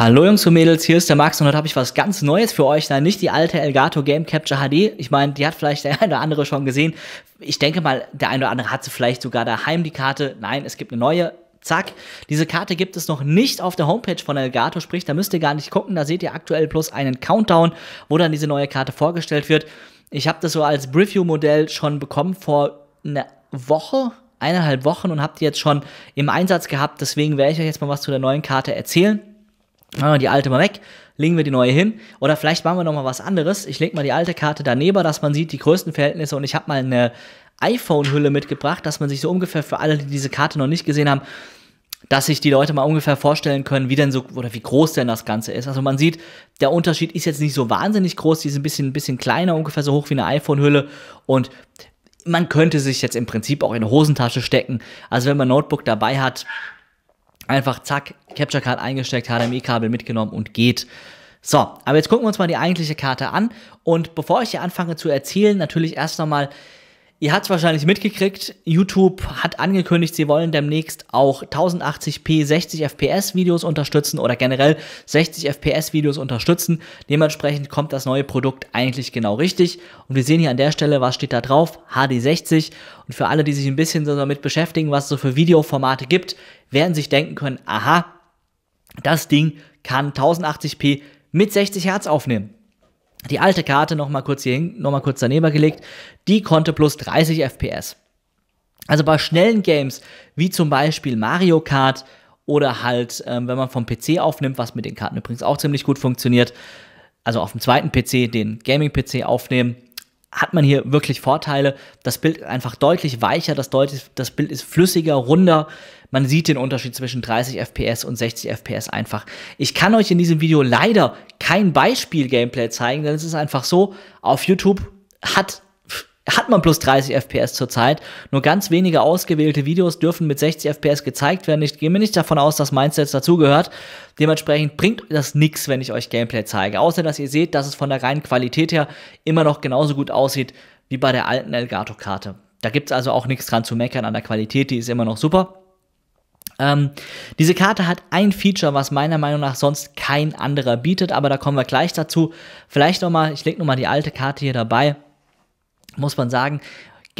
Hallo Jungs und Mädels, hier ist der Max und heute habe ich was ganz Neues für euch. Nein, nicht die alte Elgato Game Capture HD. Ich meine, die hat vielleicht der eine oder andere schon gesehen. Ich denke mal, der eine oder andere hat sie vielleicht sogar daheim, die Karte. Nein, es gibt eine neue. Zack, diese Karte gibt es noch nicht auf der Homepage von Elgato, sprich, da müsst ihr gar nicht gucken. Da seht ihr aktuell plus einen Countdown, wo dann diese neue Karte vorgestellt wird. Ich habe das so als Preview-Modell schon bekommen vor einer Woche, eineinhalb Wochen und habe die jetzt schon im Einsatz gehabt. Deswegen werde ich euch jetzt mal was zu der neuen Karte erzählen. Machen wir die alte mal weg, legen wir die neue hin. Oder vielleicht machen wir nochmal was anderes. Ich lege mal die alte Karte daneben, dass man sieht die größten Verhältnisse. Und ich habe mal eine iPhone-Hülle mitgebracht, dass man sich so ungefähr für alle, die diese Karte noch nicht gesehen haben, dass sich die Leute mal ungefähr vorstellen können, wie denn so oder wie groß denn das Ganze ist. Also man sieht, der Unterschied ist jetzt nicht so wahnsinnig groß. Die ist ein bisschen, ein bisschen kleiner, ungefähr so hoch wie eine iPhone-Hülle. Und man könnte sich jetzt im Prinzip auch in eine Hosentasche stecken. Also wenn man ein Notebook dabei hat, Einfach zack, Capture Card eingesteckt, HDMI-Kabel mitgenommen und geht. So, aber jetzt gucken wir uns mal die eigentliche Karte an. Und bevor ich hier anfange zu erzählen, natürlich erst nochmal Ihr habt es wahrscheinlich mitgekriegt, YouTube hat angekündigt, sie wollen demnächst auch 1080p 60 FPS Videos unterstützen oder generell 60 FPS Videos unterstützen. Dementsprechend kommt das neue Produkt eigentlich genau richtig. Und wir sehen hier an der Stelle, was steht da drauf? HD60. Und für alle, die sich ein bisschen so damit beschäftigen, was es so für Videoformate gibt, werden sich denken können, aha, das Ding kann 1080p mit 60 Hertz aufnehmen. Die alte Karte nochmal kurz, hier, noch mal kurz daneben gelegt, die konnte plus 30 FPS. Also bei schnellen Games, wie zum Beispiel Mario Kart oder halt, ähm, wenn man vom PC aufnimmt, was mit den Karten übrigens auch ziemlich gut funktioniert, also auf dem zweiten PC den Gaming-PC aufnehmen, hat man hier wirklich Vorteile. Das Bild ist einfach deutlich weicher, das, deutlich, das Bild ist flüssiger, runder. Man sieht den Unterschied zwischen 30 FPS und 60 FPS einfach. Ich kann euch in diesem Video leider kein Beispiel-Gameplay zeigen, denn es ist einfach so, auf YouTube hat hat man plus 30 FPS zurzeit. Nur ganz wenige ausgewählte Videos dürfen mit 60 FPS gezeigt werden. Ich gehe mir nicht davon aus, dass meins dazugehört. Dementsprechend bringt das nichts, wenn ich euch Gameplay zeige. Außer, dass ihr seht, dass es von der reinen Qualität her immer noch genauso gut aussieht wie bei der alten Elgato-Karte. Da gibt es also auch nichts dran zu meckern an der Qualität, die ist immer noch super. Ähm, diese Karte hat ein Feature, was meiner Meinung nach sonst kein anderer bietet, aber da kommen wir gleich dazu. Vielleicht nochmal, ich lege nochmal die alte Karte hier dabei muss man sagen,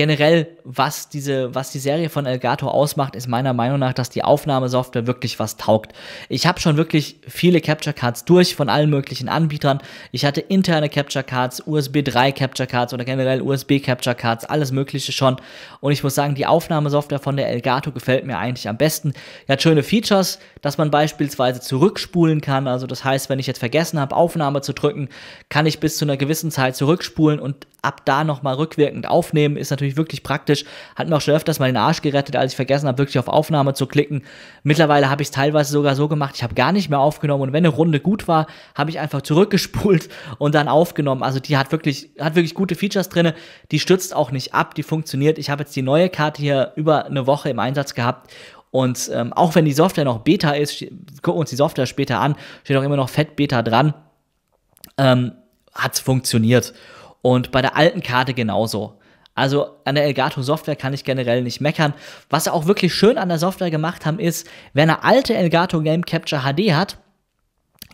generell, was diese, was die Serie von Elgato ausmacht, ist meiner Meinung nach, dass die Aufnahmesoftware wirklich was taugt. Ich habe schon wirklich viele Capture Cards durch von allen möglichen Anbietern. Ich hatte interne Capture Cards, USB 3 Capture Cards oder generell USB Capture Cards, alles Mögliche schon. Und ich muss sagen, die Aufnahmesoftware von der Elgato gefällt mir eigentlich am besten. Die hat schöne Features, dass man beispielsweise zurückspulen kann. Also das heißt, wenn ich jetzt vergessen habe, Aufnahme zu drücken, kann ich bis zu einer gewissen Zeit zurückspulen und ab da nochmal rückwirkend aufnehmen. Ist natürlich natürlich wirklich praktisch. Hat mir auch schon öfters mal den Arsch gerettet, als ich vergessen habe, wirklich auf Aufnahme zu klicken. Mittlerweile habe ich es teilweise sogar so gemacht, ich habe gar nicht mehr aufgenommen und wenn eine Runde gut war, habe ich einfach zurückgespult und dann aufgenommen. Also die hat wirklich, hat wirklich gute Features drin. Die stürzt auch nicht ab, die funktioniert. Ich habe jetzt die neue Karte hier über eine Woche im Einsatz gehabt und ähm, auch wenn die Software noch Beta ist, gucken wir uns die Software später an, steht auch immer noch Fett Beta dran, ähm, hat es funktioniert. Und bei der alten Karte genauso. Also an der Elgato Software kann ich generell nicht meckern. Was sie auch wirklich schön an der Software gemacht haben, ist, wer eine alte Elgato Game Capture HD hat,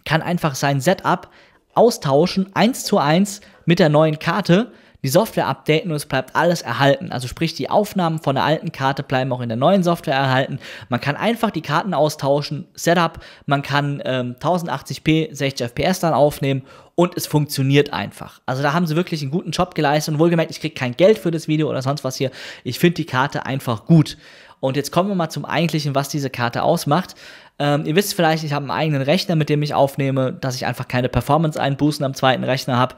kann einfach sein Setup austauschen, eins zu eins mit der neuen Karte die Software updaten und es bleibt alles erhalten. Also sprich, die Aufnahmen von der alten Karte bleiben auch in der neuen Software erhalten. Man kann einfach die Karten austauschen, Setup, man kann ähm, 1080p 60 FPS dann aufnehmen und es funktioniert einfach. Also da haben sie wirklich einen guten Job geleistet und wohlgemerkt, ich kriege kein Geld für das Video oder sonst was hier. Ich finde die Karte einfach gut. Und jetzt kommen wir mal zum eigentlichen, was diese Karte ausmacht. Ähm, ihr wisst vielleicht, ich habe einen eigenen Rechner, mit dem ich aufnehme, dass ich einfach keine Performance-Einbußen am zweiten Rechner habe.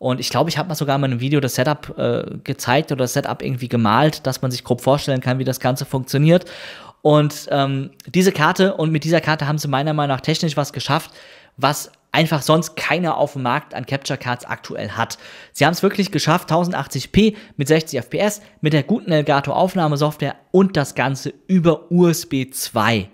Und ich glaube, ich habe mal sogar in einem Video das Setup äh, gezeigt oder das Setup irgendwie gemalt, dass man sich grob vorstellen kann, wie das Ganze funktioniert. Und ähm, diese Karte und mit dieser Karte haben sie meiner Meinung nach technisch was geschafft, was einfach sonst keiner auf dem Markt an Capture Cards aktuell hat. Sie haben es wirklich geschafft, 1080p mit 60 FPS, mit der guten Elgato Aufnahmesoftware und das Ganze über USB 2.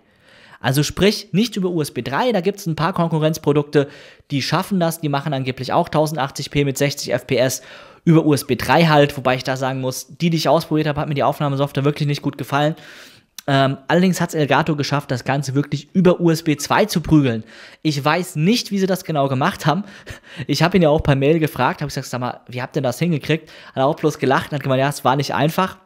Also sprich nicht über USB 3, da gibt es ein paar Konkurrenzprodukte, die schaffen das, die machen angeblich auch 1080p mit 60 FPS über USB 3 halt, wobei ich da sagen muss, die, die ich ausprobiert habe, hat mir die Aufnahmesoftware wirklich nicht gut gefallen. Ähm, allerdings hat es Elgato geschafft, das Ganze wirklich über USB 2 zu prügeln. Ich weiß nicht, wie sie das genau gemacht haben. Ich habe ihn ja auch per Mail gefragt, habe gesagt, sag mal, wie habt ihr das hingekriegt? Hat er auch bloß gelacht und hat gemeint, ja, es war nicht einfach.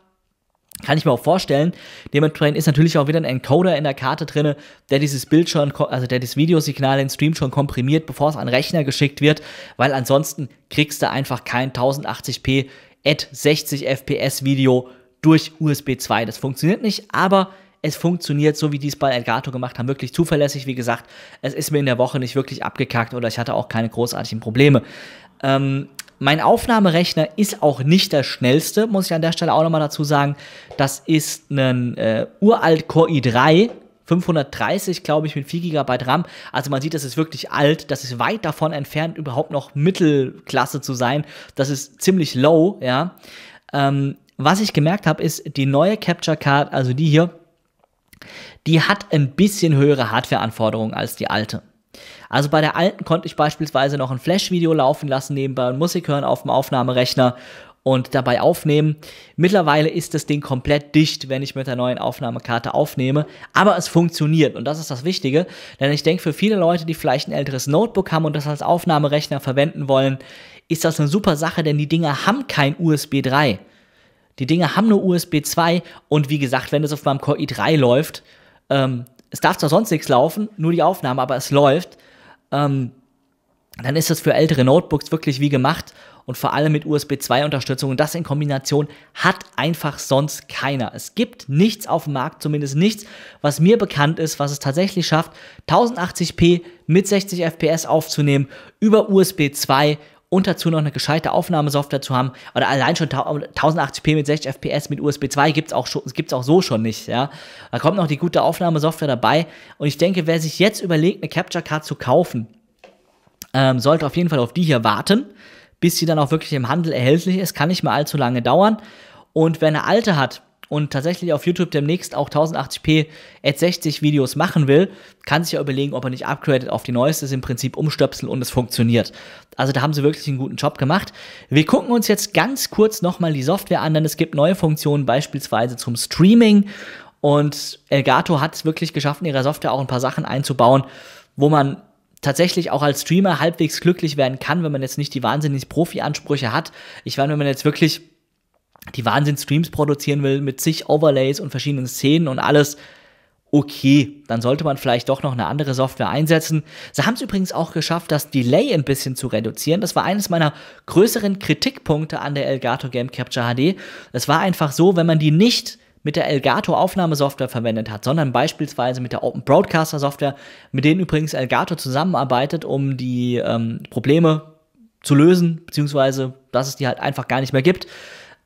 Kann ich mir auch vorstellen. Dementsprechend ist natürlich auch wieder ein Encoder in der Karte drin, der dieses Bild schon, also der das Videosignal in Stream schon komprimiert, bevor es an den Rechner geschickt wird, weil ansonsten kriegst du einfach kein 1080p at 60 FPS Video durch USB 2. Das funktioniert nicht, aber es funktioniert so, wie die es bei Elgato gemacht haben, wirklich zuverlässig. Wie gesagt, es ist mir in der Woche nicht wirklich abgekackt oder ich hatte auch keine großartigen Probleme. Ähm, mein Aufnahmerechner ist auch nicht der schnellste, muss ich an der Stelle auch nochmal dazu sagen. Das ist ein äh, uralt Core i3, 530, glaube ich, mit 4 GB RAM. Also man sieht, das ist wirklich alt. Das ist weit davon entfernt, überhaupt noch Mittelklasse zu sein. Das ist ziemlich low, ja. Ähm, was ich gemerkt habe, ist, die neue Capture Card, also die hier, die hat ein bisschen höhere Hardware-Anforderungen als die alte. Also bei der alten konnte ich beispielsweise noch ein Flash-Video laufen lassen, nebenbei und Musik hören auf dem Aufnahmerechner und dabei aufnehmen. Mittlerweile ist das Ding komplett dicht, wenn ich mit der neuen Aufnahmekarte aufnehme, aber es funktioniert und das ist das Wichtige, denn ich denke für viele Leute, die vielleicht ein älteres Notebook haben und das als Aufnahmerechner verwenden wollen, ist das eine super Sache, denn die Dinger haben kein USB 3. Die Dinger haben nur USB 2 und wie gesagt, wenn es auf meinem Core i3 läuft, ähm, es darf zwar sonst nichts laufen, nur die Aufnahme, aber es läuft, ähm, dann ist das für ältere Notebooks wirklich wie gemacht und vor allem mit USB 2-Unterstützung. Und das in Kombination hat einfach sonst keiner. Es gibt nichts auf dem Markt, zumindest nichts, was mir bekannt ist, was es tatsächlich schafft, 1080p mit 60 FPS aufzunehmen über USB 2 und dazu noch eine gescheite Aufnahmesoftware zu haben oder allein schon 1080p mit 60 FPS mit USB 2 gibt es auch, gibt's auch so schon nicht. Ja? Da kommt noch die gute Aufnahmesoftware dabei und ich denke, wer sich jetzt überlegt, eine Capture Card zu kaufen, ähm, sollte auf jeden Fall auf die hier warten, bis sie dann auch wirklich im Handel erhältlich ist. Kann nicht mehr allzu lange dauern. Und wer eine alte hat, und tatsächlich auf YouTube demnächst auch 1080p at 60 Videos machen will, kann sich ja überlegen, ob er nicht upgradet auf die neueste, ist im Prinzip umstöpseln und es funktioniert. Also da haben sie wirklich einen guten Job gemacht. Wir gucken uns jetzt ganz kurz nochmal die Software an, denn es gibt neue Funktionen, beispielsweise zum Streaming. Und Elgato hat es wirklich geschafft, in ihrer Software auch ein paar Sachen einzubauen, wo man tatsächlich auch als Streamer halbwegs glücklich werden kann, wenn man jetzt nicht die wahnsinnig Profi-Ansprüche hat. Ich meine, wenn man jetzt wirklich die Wahnsinn-Streams produzieren will mit zig Overlays und verschiedenen Szenen und alles, okay, dann sollte man vielleicht doch noch eine andere Software einsetzen. Sie haben es übrigens auch geschafft, das Delay ein bisschen zu reduzieren. Das war eines meiner größeren Kritikpunkte an der Elgato Game Capture HD. Es war einfach so, wenn man die nicht mit der Elgato Aufnahmesoftware verwendet hat, sondern beispielsweise mit der Open Broadcaster Software, mit denen übrigens Elgato zusammenarbeitet, um die ähm, Probleme zu lösen, beziehungsweise dass es die halt einfach gar nicht mehr gibt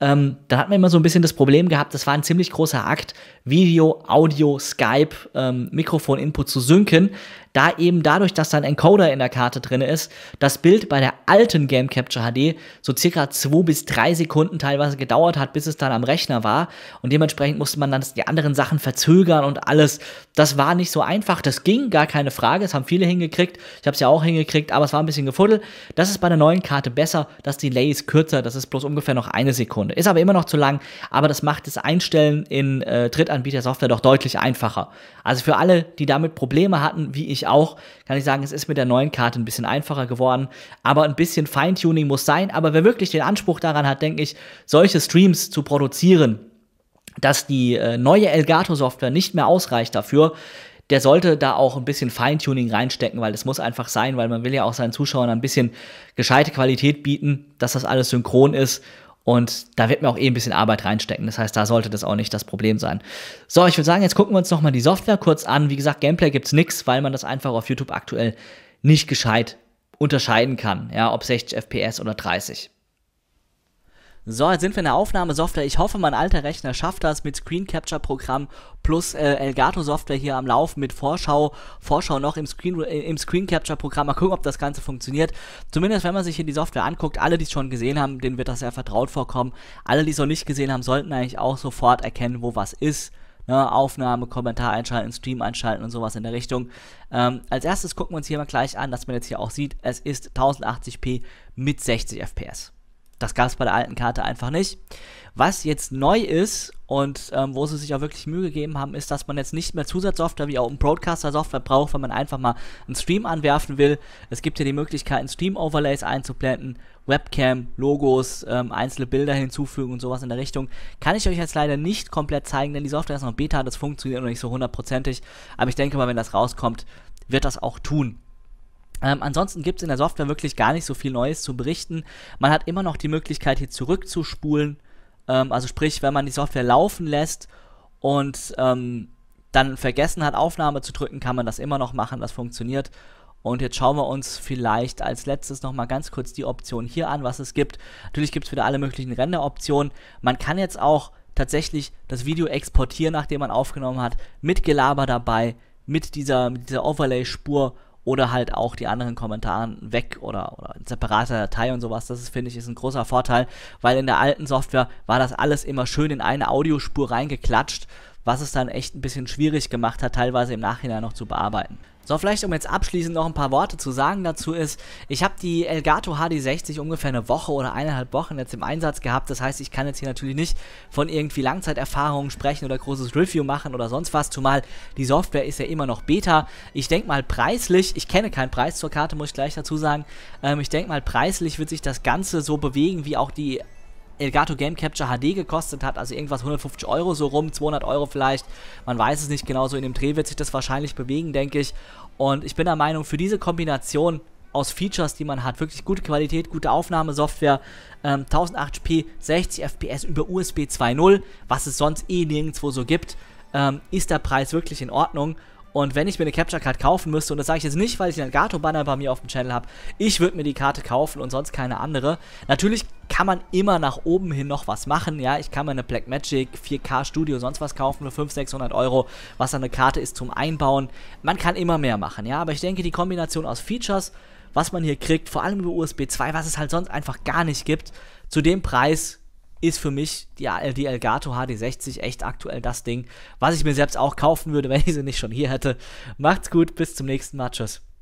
ähm, dann hat man immer so ein bisschen das Problem gehabt, das war ein ziemlich großer Akt, Video, Audio, Skype, ähm, Mikrofon-Input zu synken da eben dadurch, dass da ein Encoder in der Karte drin ist, das Bild bei der alten Game Capture HD so circa zwei bis drei Sekunden teilweise gedauert hat, bis es dann am Rechner war. Und dementsprechend musste man dann die anderen Sachen verzögern und alles. Das war nicht so einfach. Das ging, gar keine Frage. Es haben viele hingekriegt. Ich habe es ja auch hingekriegt, aber es war ein bisschen gefuddelt. Das ist bei der neuen Karte besser. Das Delay ist kürzer. Das ist bloß ungefähr noch eine Sekunde. Ist aber immer noch zu lang. Aber das macht das Einstellen in äh, Drittanbieter-Software doch deutlich einfacher. Also für alle, die damit Probleme hatten, wie ich natürlich auch, kann ich sagen, es ist mit der neuen Karte ein bisschen einfacher geworden, aber ein bisschen Feintuning muss sein. Aber wer wirklich den Anspruch daran hat, denke ich, solche Streams zu produzieren, dass die äh, neue Elgato-Software nicht mehr ausreicht dafür, der sollte da auch ein bisschen Feintuning reinstecken, weil das muss einfach sein, weil man will ja auch seinen Zuschauern ein bisschen gescheite Qualität bieten, dass das alles synchron ist und da wird mir auch eh ein bisschen Arbeit reinstecken. Das heißt, da sollte das auch nicht das Problem sein. So, ich würde sagen, jetzt gucken wir uns nochmal die Software kurz an. Wie gesagt, Gameplay gibt's nix, weil man das einfach auf YouTube aktuell nicht gescheit unterscheiden kann, ja, ob 60 FPS oder 30. So, jetzt sind wir in der Aufnahmesoftware. Ich hoffe, mein alter Rechner schafft das mit Screen Capture Programm plus äh, Elgato Software hier am Laufen mit Vorschau, Vorschau noch im Screen, äh, im Screen Capture Programm. Mal gucken, ob das Ganze funktioniert. Zumindest, wenn man sich hier die Software anguckt, alle, die es schon gesehen haben, denen wird das sehr vertraut vorkommen. Alle, die es noch nicht gesehen haben, sollten eigentlich auch sofort erkennen, wo was ist. Ne, Aufnahme, Kommentar einschalten, Stream einschalten und sowas in der Richtung. Ähm, als erstes gucken wir uns hier mal gleich an, dass man jetzt hier auch sieht, es ist 1080p mit 60 FPS. Das gab es bei der alten Karte einfach nicht. Was jetzt neu ist und ähm, wo sie sich auch wirklich Mühe gegeben haben, ist, dass man jetzt nicht mehr Zusatzsoftware wie auch ein Broadcaster-Software braucht, wenn man einfach mal einen Stream anwerfen will. Es gibt hier die Möglichkeit, Stream-Overlays einzublenden, Webcam, Logos, ähm, einzelne Bilder hinzufügen und sowas in der Richtung. Kann ich euch jetzt leider nicht komplett zeigen, denn die Software ist noch Beta, das funktioniert noch nicht so hundertprozentig. Aber ich denke mal, wenn das rauskommt, wird das auch tun. Ähm, ansonsten gibt es in der Software wirklich gar nicht so viel Neues zu berichten. Man hat immer noch die Möglichkeit, hier zurückzuspulen. Ähm, also sprich, wenn man die Software laufen lässt und ähm, dann vergessen hat, Aufnahme zu drücken, kann man das immer noch machen. Das funktioniert. Und jetzt schauen wir uns vielleicht als letztes nochmal ganz kurz die Option hier an, was es gibt. Natürlich gibt es wieder alle möglichen Renderoptionen. Man kann jetzt auch tatsächlich das Video exportieren, nachdem man aufgenommen hat, mit Gelaber dabei, mit dieser, mit dieser Overlay-Spur oder halt auch die anderen Kommentare weg oder, oder in separater Datei und sowas. Das ist, finde ich, ist ein großer Vorteil, weil in der alten Software war das alles immer schön in eine Audiospur reingeklatscht, was es dann echt ein bisschen schwierig gemacht hat, teilweise im Nachhinein noch zu bearbeiten. So, vielleicht um jetzt abschließend noch ein paar Worte zu sagen dazu ist, ich habe die Elgato HD60 ungefähr eine Woche oder eineinhalb Wochen jetzt im Einsatz gehabt. Das heißt, ich kann jetzt hier natürlich nicht von irgendwie Langzeiterfahrungen sprechen oder großes Review machen oder sonst was, zumal die Software ist ja immer noch Beta. Ich denke mal preislich, ich kenne keinen Preis zur Karte, muss ich gleich dazu sagen, ähm, ich denke mal preislich wird sich das Ganze so bewegen, wie auch die Elgato Game Capture HD gekostet hat, also irgendwas 150 Euro so rum, 200 Euro vielleicht, man weiß es nicht genau, so in dem Dreh wird sich das wahrscheinlich bewegen, denke ich. Und ich bin der Meinung, für diese Kombination aus Features, die man hat, wirklich gute Qualität, gute Aufnahmesoftware, ähm, 1080p, 60 FPS über USB 2.0, was es sonst eh nirgendwo so gibt, ähm, ist der Preis wirklich in Ordnung. Und wenn ich mir eine Capture Card kaufen müsste, und das sage ich jetzt nicht, weil ich einen gato banner bei mir auf dem Channel habe, ich würde mir die Karte kaufen und sonst keine andere. Natürlich kann man immer nach oben hin noch was machen, ja. Ich kann mir eine Blackmagic 4K Studio sonst was kaufen für 500, 600 Euro, was dann eine Karte ist zum Einbauen. Man kann immer mehr machen, ja. Aber ich denke, die Kombination aus Features, was man hier kriegt, vor allem über USB 2, was es halt sonst einfach gar nicht gibt, zu dem Preis ist für mich die, die Elgato HD60 echt aktuell das Ding, was ich mir selbst auch kaufen würde, wenn ich sie nicht schon hier hätte. Macht's gut, bis zum nächsten Mal. Tschüss.